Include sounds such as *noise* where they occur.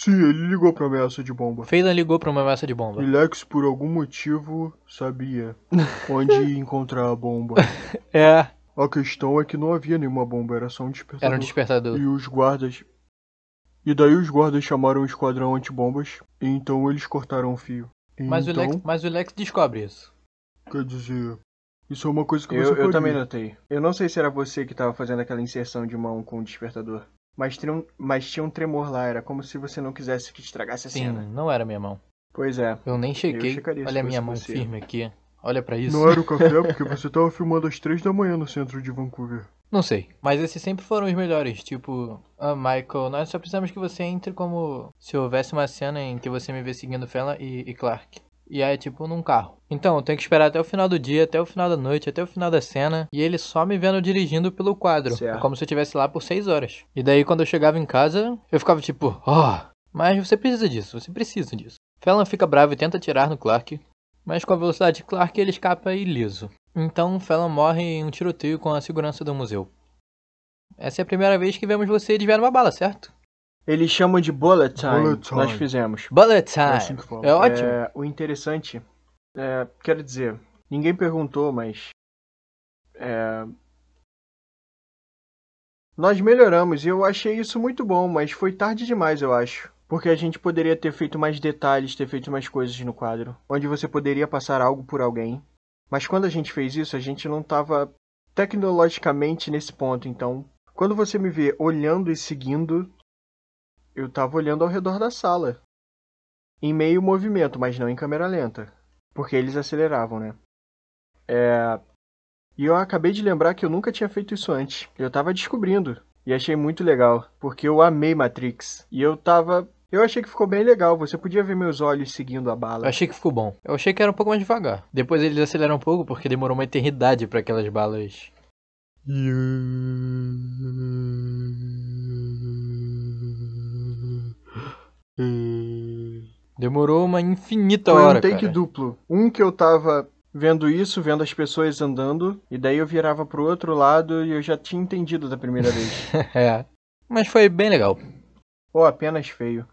Sim, ele ligou pra ameaça de bomba. Phelan ligou pra uma ameaça de bomba. E Lex, por algum motivo, sabia onde *laughs* encontrar a bomba. *laughs* É, A questão é que não havia nenhuma bomba, era só um despertador. era um despertador. E os guardas. E daí os guardas chamaram o esquadrão antibombas, e então eles cortaram o fio. Mas, o Lex, então, mas o Lex descobre isso. quer dizer, isso é uma coisa que você Eu, eu também notei. Eu não sei se era você que tava fazendo aquela inserção de mão com o despertador. Mas tinha, um, mas tinha um tremor lá, era como se você não quisesse que estragasse a Sim, cena. não era minha mão. Pois é. Eu nem chequei. Eu Olha a minha mão você. firme aqui. Olha para isso. Não era o *laughs* café, porque você tava filmando às três da manhã no centro de Vancouver. Não sei. Mas esses sempre foram os melhores. Tipo, ah, Michael, nós só precisamos que você entre como se houvesse uma cena em que você me vê seguindo Fela e, e Clark. E é tipo num carro. Então, eu tenho que esperar até o final do dia, até o final da noite, até o final da cena. E ele só me vendo dirigindo pelo quadro. É certo. Como se eu estivesse lá por seis horas. E daí, quando eu chegava em casa, eu ficava tipo, ó. Oh, mas você precisa disso, você precisa disso. Fallon fica bravo e tenta atirar no Clark. Mas com a velocidade de Clark, ele escapa ileso. Então, Fallon morre em um tiroteio com a segurança do museu. Essa é a primeira vez que vemos você desviar uma bala, certo? Eles chamam de bullet time. Bullet time. Nós fizemos. Bullet time. É, assim é ótimo. É, o interessante, é, quero dizer, ninguém perguntou, mas é, nós melhoramos e eu achei isso muito bom, mas foi tarde demais, eu acho. Porque a gente poderia ter feito mais detalhes, ter feito mais coisas no quadro, onde você poderia passar algo por alguém. Mas quando a gente fez isso, a gente não estava tecnologicamente nesse ponto. Então, quando você me vê olhando e seguindo, eu tava olhando ao redor da sala. Em meio movimento, mas não em câmera lenta. Porque eles aceleravam, né? É. E eu acabei de lembrar que eu nunca tinha feito isso antes. Eu tava descobrindo. E achei muito legal, porque eu amei Matrix. E eu tava. Eu achei que ficou bem legal, você podia ver meus olhos seguindo a bala. Eu achei que ficou bom. Eu achei que era um pouco mais devagar. Depois eles aceleraram um pouco porque demorou uma eternidade para aquelas balas. Yeah. Demorou uma infinita Foi hora. Foi um take cara. duplo. Um que eu tava vendo isso, vendo as pessoas andando, e daí eu virava pro outro lado e eu já tinha entendido da primeira vez. *laughs* é. Mas foi bem legal. Ou apenas feio.